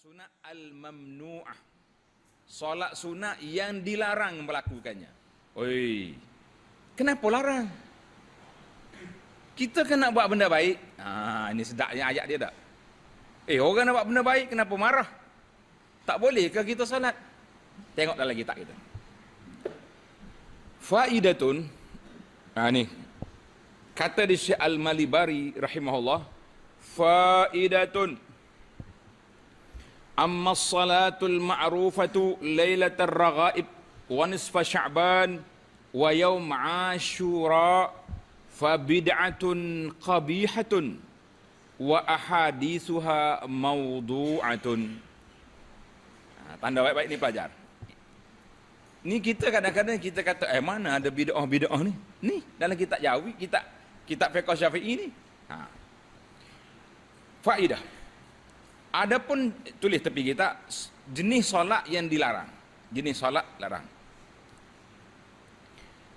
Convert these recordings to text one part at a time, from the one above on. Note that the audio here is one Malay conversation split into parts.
sunat al-mamnu'ah. Solat sunat yang dilarang melakukannya. Oi. Kenapa larang? Kita kena buat benda baik. Ha, ini sedaknya ayat dia tak? Eh, orang nak buat benda baik, kenapa marah? Tak boleh ke kita solat? Tengok lagi tak kita. Faidatun. Ha, ni. Kata di Syekh Al-Malibari rahimahullah. Faidatun salatul أما الصلاة المعروفة ليلة الرغائب ونصف شعبان ويوم عاشوراء فبدعة wa وأحاديثها موضوعة Tanda baik-baik ni pelajar. Ni kita kadang-kadang kita kata, eh mana ada bid'ah bidaah ni? Ni, dalam kitab Jawi, kitab, kitab Fekah Syafi'i ni. Ha. Fa'idah. Adapun tulis tepi kita jenis solat yang dilarang. Jenis solat larang.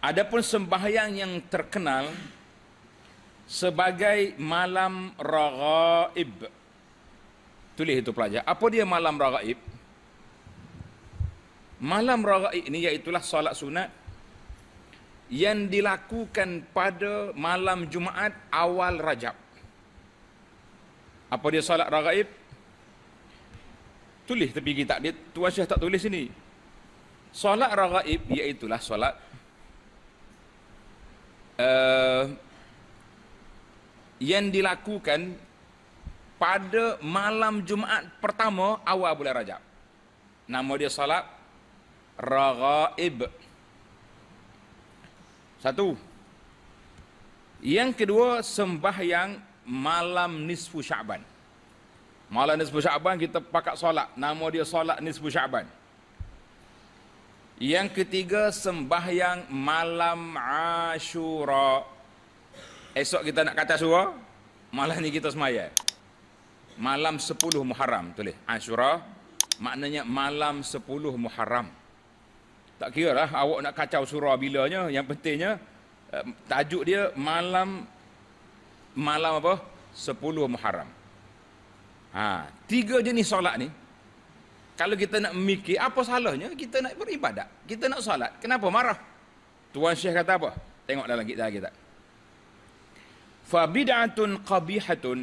Adapun sembahyang yang terkenal sebagai malam raghaib. Tulis itu pelajar. Apa dia malam raghaib? Malam raghaib ini iaitulah solat sunat yang dilakukan pada malam Jumaat awal Rajab. Apa dia solat raghaib? tulis tapi kita tak dia tuan syah tak tulis sini. solat raghaib iaitu lah solat uh, yang dilakukan pada malam Jumaat pertama awal bulan Rajab nama dia solat raghaib satu yang kedua sembahyang malam nisfu Syaban Malam nisbu syaban kita pakat solat. Nama dia solat nisbu syaban. Yang ketiga sembahyang malam asyura. Esok kita nak kata surah. Malam ni kita semayal. Malam sepuluh Muharram tulis. Asyura maknanya malam sepuluh Muharram. Tak kira lah awak nak kacau surah bilanya. Yang pentingnya eh, tajuk dia malam malam apa? Sepuluh Muharram. Ha, tiga jenis solat ni. Kalau kita nak memikir apa salahnya kita nak beribadat. Kita nak solat. Kenapa marah? Tuan Syekh kata apa? Tengok dalam kitab kita. Fa bid'atun qabihatun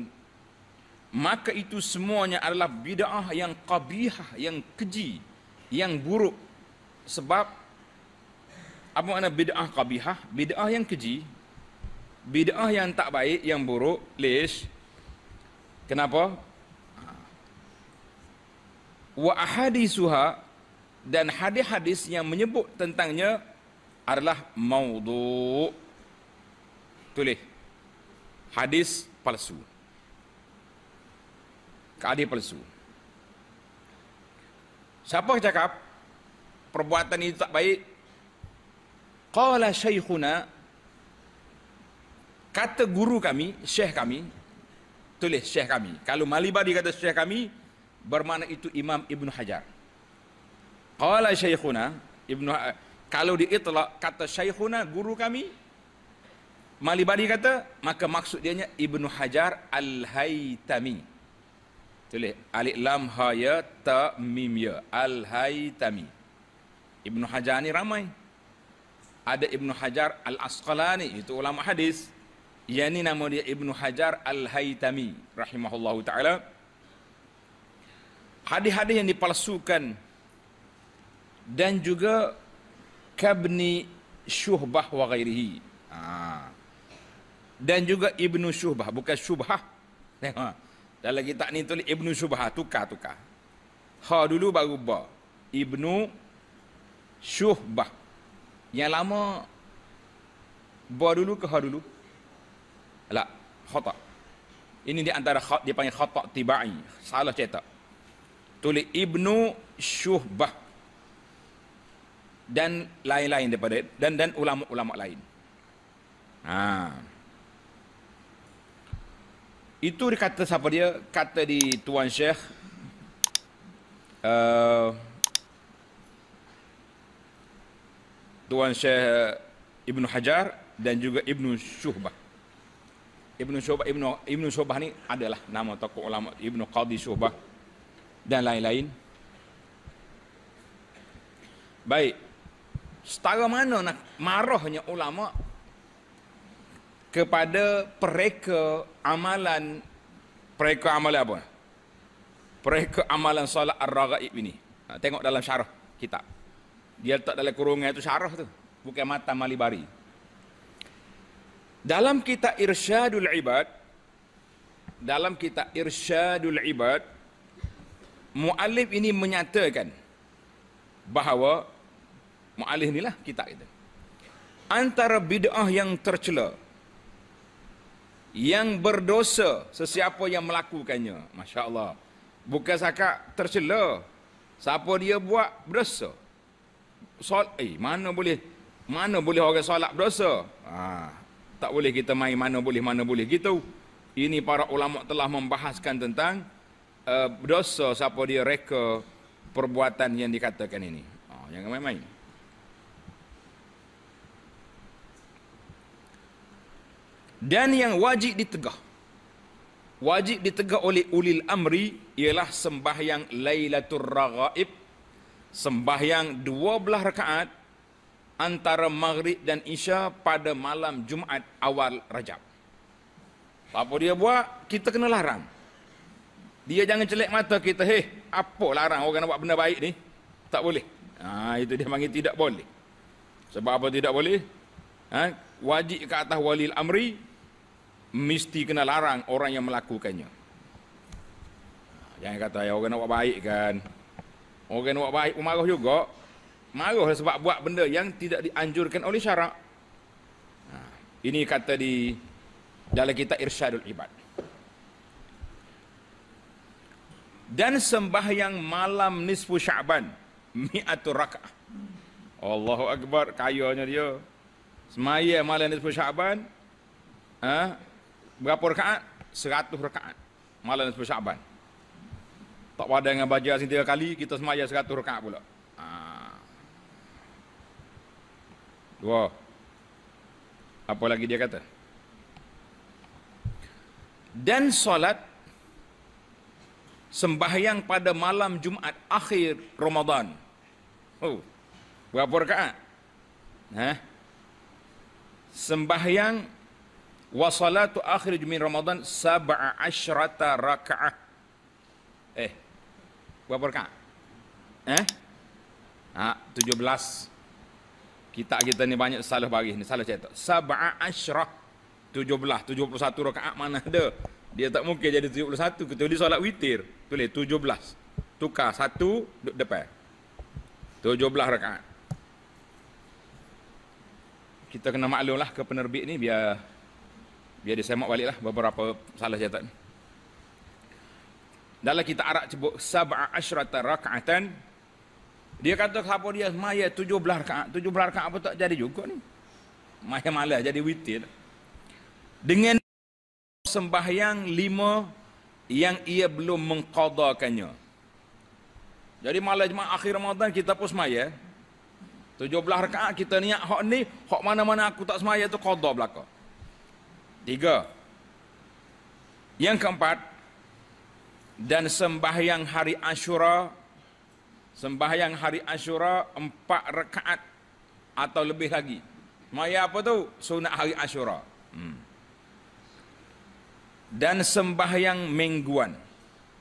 maka itu semuanya adalah bid'ah yang qabihah, yang keji, yang buruk. Sebab apa makna bid'ah qabihah? Bid'ah yang keji, bid'ah yang tak baik, yang buruk, lis. Kenapa? wa ahadisuha dan hadis-hadis yang menyebut tentangnya adalah maudhu tulis hadis palsu kadi palsu siapa yang cakap perbuatan itu tak baik qala syaikhuna kata guru kami syekh kami tulis syekh kami kalau malibadi kata syekh kami bermakna itu Imam Ibn Hajar. Kalau Syekhuna Ibn ha-, kalau diitlaq kata Syekhuna guru kami Malibadi kata maka maksud dia nya Ibn Hajar Al-Haytami. Tulis alif lam ha ya ta mim ya Al-Haytami. Ibn Hajar ni ramai. Ada Ibn Hajar Al-Asqalani itu ulama hadis. Yang ni nama dia Ibn Hajar Al-Haytami rahimahullahu taala hadis-hadis yang dipalsukan dan juga kabni syuhbah wa ghairihi ha. dan juga ibnu syuhbah bukan syubhah tengok, ha. dalam kitab ni tulis ibnu syubhah tukar-tukar ha dulu baru ba ibnu syuhbah yang lama ba dulu ke ha dulu alah khata ini di antara dia panggil khata tibai salah cetak tulis Ibnu Syuhbah dan lain-lain daripada dan dan ulama-ulama lain. Ha. Itu dikata siapa dia? Kata di Tuan Syekh uh, Tuan Syekh uh, Ibnu Hajar dan juga Ibnu Syuhbah. Ibnu Syuhbah Ibnu Ibnu Syuhbah ni adalah nama tokoh ulama Ibnu Qadhi Syuhbah dan lain-lain. Baik. Setara mana nak marahnya ulama kepada mereka amalan mereka amalan apa? Mereka amalan solat ar-raghaib ini. Ha, tengok dalam syarah kitab. Dia letak dalam kurungan itu syarah tu. Bukan mata malibari. Dalam kitab Irsyadul Ibad dalam kitab Irsyadul Ibad mualif ini menyatakan bahawa mualif inilah kitab kita. Antara bid'ah yang tercela yang berdosa sesiapa yang melakukannya. Masya-Allah. Bukan sakak tercela. Siapa dia buat berdosa. Sol eh mana boleh mana boleh orang solat berdosa? Ha, tak boleh kita main mana boleh mana boleh gitu. Ini para ulama telah membahaskan tentang uh, eh, dosa siapa dia reka perbuatan yang dikatakan ini. Oh, jangan main-main. Dan yang wajib ditegah. Wajib ditegah oleh ulil amri ialah sembahyang Lailatul Raghaib. Sembahyang 12 rakaat antara Maghrib dan Isya pada malam Jumaat awal Rajab. Apa dia buat? Kita kena larang. Dia jangan celik mata kita. Hei, apa larang orang nak buat benda baik ni? Tak boleh. Ha, itu dia panggil tidak boleh. Sebab apa tidak boleh? Ha, wajib ke atas walil amri, mesti kena larang orang yang melakukannya. Jangan kata, ya, orang nak buat baik kan? Orang nak buat baik pun marah juga. Marahlah sebab buat benda yang tidak dianjurkan oleh syarak. Ha, ini kata di dalam kitab Irsyadul Ibad. dan sembahyang malam nisfu Syaban mi'atu rakaat. Allahu akbar kayanya dia. Semaya malam nisfu Syaban ah ha? berapa rakaat? 100 rakaat malam nisfu Syaban. Tak pada dengan baca sini tiga kali kita semaya 100 rakaat pula. Ha. Dua. Apa lagi dia kata? Dan solat sembahyang pada malam Jumaat akhir Ramadan. Oh. Berapa rakaat? Ha? Sembahyang wa salatu akhir Jumaat Ramadan 17 rakaat. Eh. Berapa rakaat? Eh? Ha, 17. Kita kita ni banyak salah bagi ni, salah cerita. 17 17 71 rakaat mana ada? Dia tak mungkin jadi 71 Kita dia solat witir Tulis 17 Tukar satu Duduk depan 17 rakaat Kita kena maklum lah ke penerbit ni Biar Biar dia semak balik lah Beberapa salah catat ni Dalam kita arak sebut Sab'a asyrata rakaatan Dia kata siapa dia Maya 17 rakaat 17 rakaat apa tak jadi juga ni Maya malah jadi witir Dengan sembahyang lima yang ia belum mengkodakannya. Jadi malam jemaah akhir Ramadan kita pun semaya. 17 rekaat kita niat hak ni, hak mana-mana aku tak semaya tu qada belaka. Tiga. Yang keempat dan sembahyang hari Ashura sembahyang hari Ashura empat rekaat atau lebih lagi. Maya apa tu? Sunat hari Ashura. Hmm dan sembahyang mingguan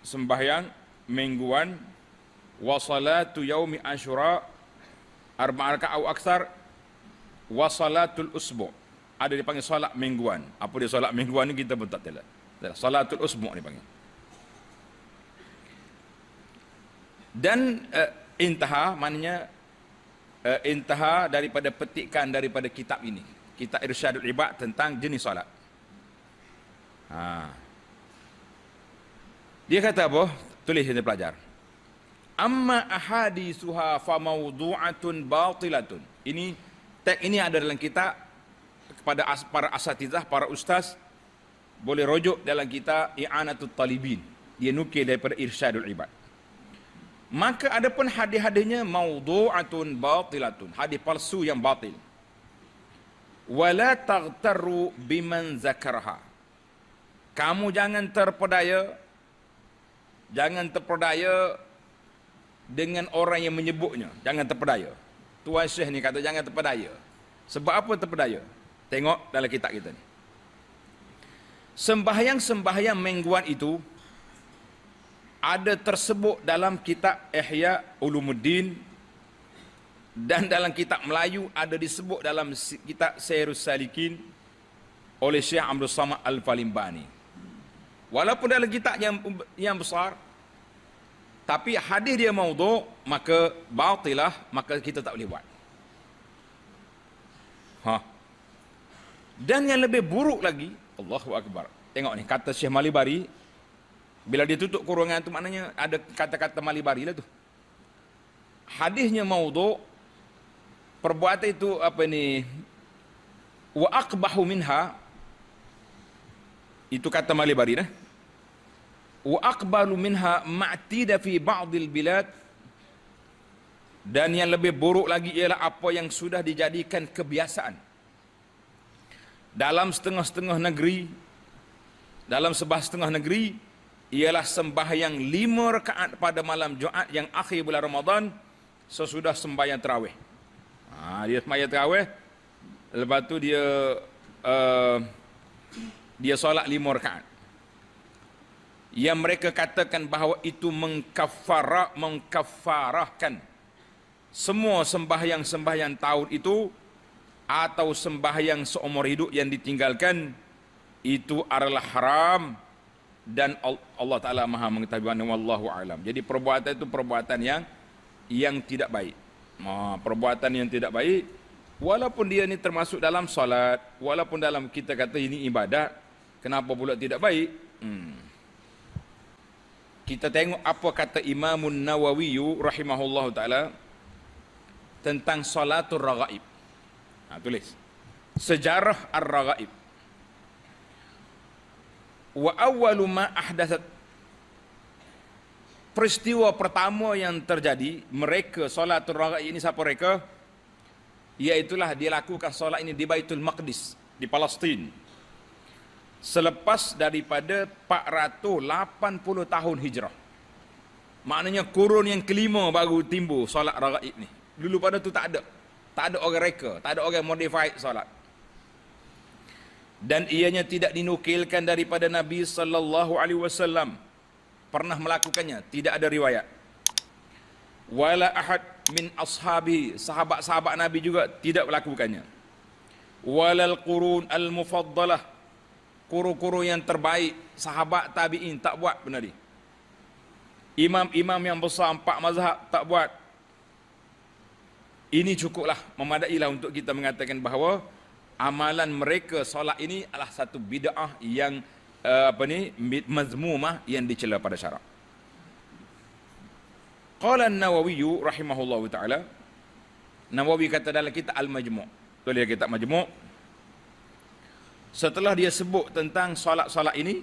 sembahyang mingguan wa salatu yaumi asyura arba'a raka'at atau aksar wa salatul usbu' ada dipanggil solat mingguan apa dia solat mingguan ni kita pun tak tahu lah salatul usbu' ni panggil dan uh, intaha maknanya uh, intaha daripada petikan daripada kitab ini kitab irsyadul ibad tentang jenis solat Ha. Dia kata apa? Tulis yang pelajar. Amma ahadithuha fa mawdu'atun batilatun. Ini tag ini ada dalam kita kepada as, para asatizah, para ustaz boleh rujuk dalam kita i'anatut talibin. Dia nukil daripada irsyadul ibad. Maka ada pun hadis-hadisnya maudu'atun batilatun. Hadis palsu yang batil. Wala tagtaru biman zakarha kamu jangan terpedaya jangan terpedaya dengan orang yang menyebutnya jangan terpedaya tuan syekh ni kata jangan terpedaya sebab apa terpedaya tengok dalam kitab kita ni sembahyang-sembahyang mengguan itu ada tersebut dalam kitab Ihya Ulumuddin dan dalam kitab Melayu ada disebut dalam kitab Sayyidus Salikin oleh Syekh Abdul Samad Al-Falimbani. Walaupun lagi tak yang yang besar tapi hadis dia maudhu maka bautilah, maka kita tak boleh buat. Ha. Dan yang lebih buruk lagi, Allahu akbar. Tengok ni kata Syekh Malibari bila dia tutup kurungan tu maknanya ada kata-kata Malibari lah tu. Hadisnya maudhu perbuatan itu apa ni wa aqbahu minha itu kata Malibari dah wa aqbalu minha ma'tida fi ba'dil bilad dan yang lebih buruk lagi ialah apa yang sudah dijadikan kebiasaan dalam setengah-setengah negeri dalam sebah setengah negeri ialah sembahyang lima rakaat pada malam Jumaat yang akhir bulan Ramadan sesudah sembahyang tarawih. Ha, dia sembahyang tarawih lepas tu dia uh, dia solat lima rakaat yang mereka katakan bahawa itu mengkafarah mengkafarahkan semua sembahyang-sembahyang tahun itu atau sembahyang seumur hidup yang ditinggalkan itu adalah haram dan Allah Taala Maha mengetahui wallahu alam. Jadi perbuatan itu perbuatan yang yang tidak baik. Ha, perbuatan yang tidak baik walaupun dia ni termasuk dalam solat, walaupun dalam kita kata ini ibadah, kenapa pula tidak baik? Hmm kita tengok apa kata Imamun Nawawi rahimahullah taala tentang salatul raghaib. Ha tulis. Sejarah ar-raghaib. Wa awwalu ma ahdathat peristiwa pertama yang terjadi mereka solatul raghaib ini siapa mereka iaitulah dilakukan lakukan solat ini di Baitul Maqdis di Palestin selepas daripada 480 tahun hijrah. Maknanya kurun yang kelima baru timbul solat raraib ni. Dulu pada tu tak ada. Tak ada orang reka. Tak ada orang modified solat. Dan ianya tidak dinukilkan daripada Nabi sallallahu alaihi wasallam pernah melakukannya, tidak ada riwayat. Wala ahad min ashabi, sahabat-sahabat Nabi juga tidak melakukannya. Walal qurun al-mufaddalah, kuru-kuru yang terbaik sahabat tabi'in tak buat benda ni imam-imam yang besar empat mazhab tak buat ini cukuplah memadai lah untuk kita mengatakan bahawa amalan mereka solat ini adalah satu bid'ah yang uh, apa ni mazmumah yang dicela pada syarak qala nawawi rahimahullahu taala nawawi kata dalam kitab al-majmu' tulis kitab majmu' setelah dia sebut tentang solat-solat ini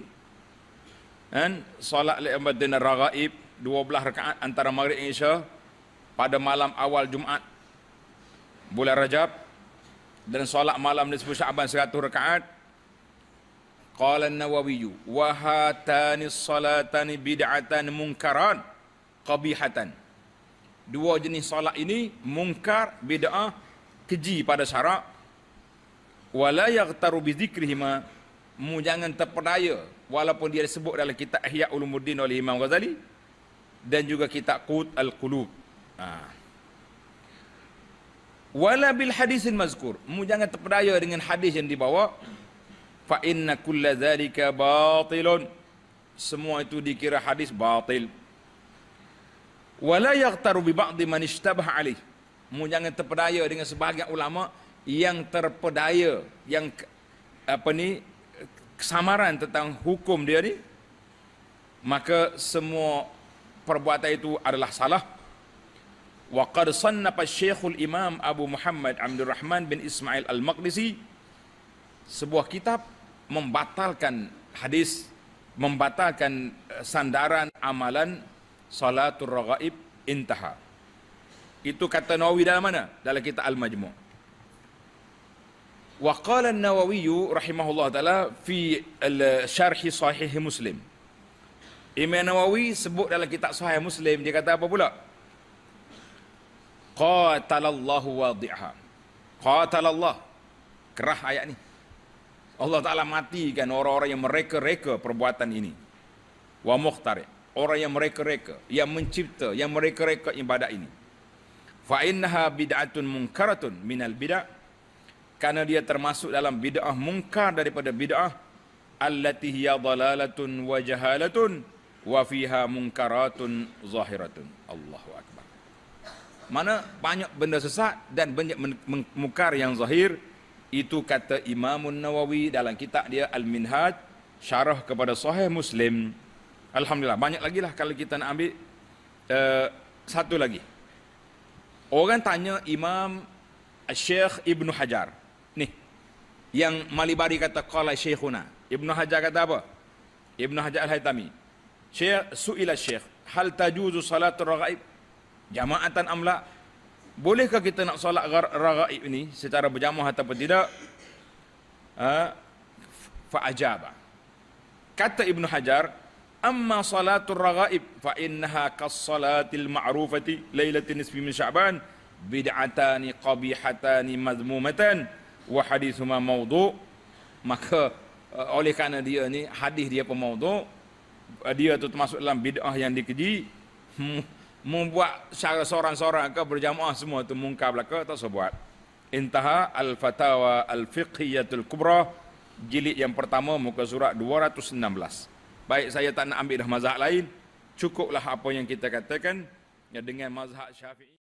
kan solat lebatin raraib 12 rakaat antara maghrib dan isya pada malam awal Jumaat bulan Rajab dan solat malam di sepuluh Syaban 100 rakaat qala an-nawawi wa hatani salatani bid'atan munkaran qabihatan dua jenis solat ini mungkar bid'ah keji pada syarak wala yaghtaru bi dzikrihima mu jangan terpedaya walaupun dia disebut dalam kitab Ihya Ulumuddin oleh Imam Ghazali dan juga kitab Qut al-Qulub. Ha. Wala bil hadisin mazkur. Mu jangan terpedaya dengan hadis yang dibawa. Fa inna kulla dzalika batilun. Semua itu dikira hadis batil. Wala yaghtaru bi ba'd man ishtabaha alih. Mu jangan terpedaya dengan sebahagian ulama yang terpedaya yang apa ni kesamaran tentang hukum dia ni maka semua perbuatan itu adalah salah wa qad sannafa syekhul imam abu muhammad abdul rahman bin ismail al maqdisi sebuah kitab membatalkan hadis membatalkan eh, sandaran amalan salatul raghaib intaha itu kata Nawawi dalam mana? Dalam kitab Al-Majmu'. وقال النووي رحمه الله تعالى في الشرح صحيح مسلم Imam Nawawi sebut dalam kitab Sahih Muslim dia kata apa pula? Qatalallahu wadhiha. Allah, Kerah ayat ni. Allah Taala matikan orang-orang yang mereka-reka perbuatan ini. Wa muhtari. Orang yang mereka-reka yang mencipta, yang mereka-reka ibadat ini. Fa innaha bid'atun munkaratun minal bid'ah kerana dia termasuk dalam bid'ah mungkar daripada bid'ah allati hiya dalalatun wa jahalatun wa fiha munkaratun zahiratun Allahu akbar mana banyak benda sesat dan banyak mungkar yang zahir itu kata Imam Nawawi dalam kitab dia Al minhad syarah kepada Sahih Muslim alhamdulillah banyak lagi lah kalau kita nak ambil uh, satu lagi orang tanya Imam Syekh Ibn Hajar Nih. Yang Malibari kata qala syekhuna. Ibnu Hajar kata apa? Ibnu Hajar Al-Haitami. Syekh suila syekh, hal tajuzu salatu raghaib? Jamaatan amla. Bolehkah kita nak solat raghaib ini secara berjamaah atau tidak? Ha? Fa Kata Ibnu Hajar, amma salatu raghaib fa innaha kas-salatil ma'rufati lailatul nisfi min sya'ban bid'atani qabihatani madhmumatan wa hadithuma maudhu maka uh, oleh kerana dia ni hadis dia pemaudhu uh, dia tu termasuk dalam bidah yang dikeji hmm, membuat secara sorang-sorang ke berjamaah semua tu mungkar belaka tak usah buat intaha al fatawa al fiqhiyatul kubra jilid yang pertama muka surat 216 baik saya tak nak ambil dah mazhab lain cukuplah apa yang kita katakan ya, dengan mazhab syafi'i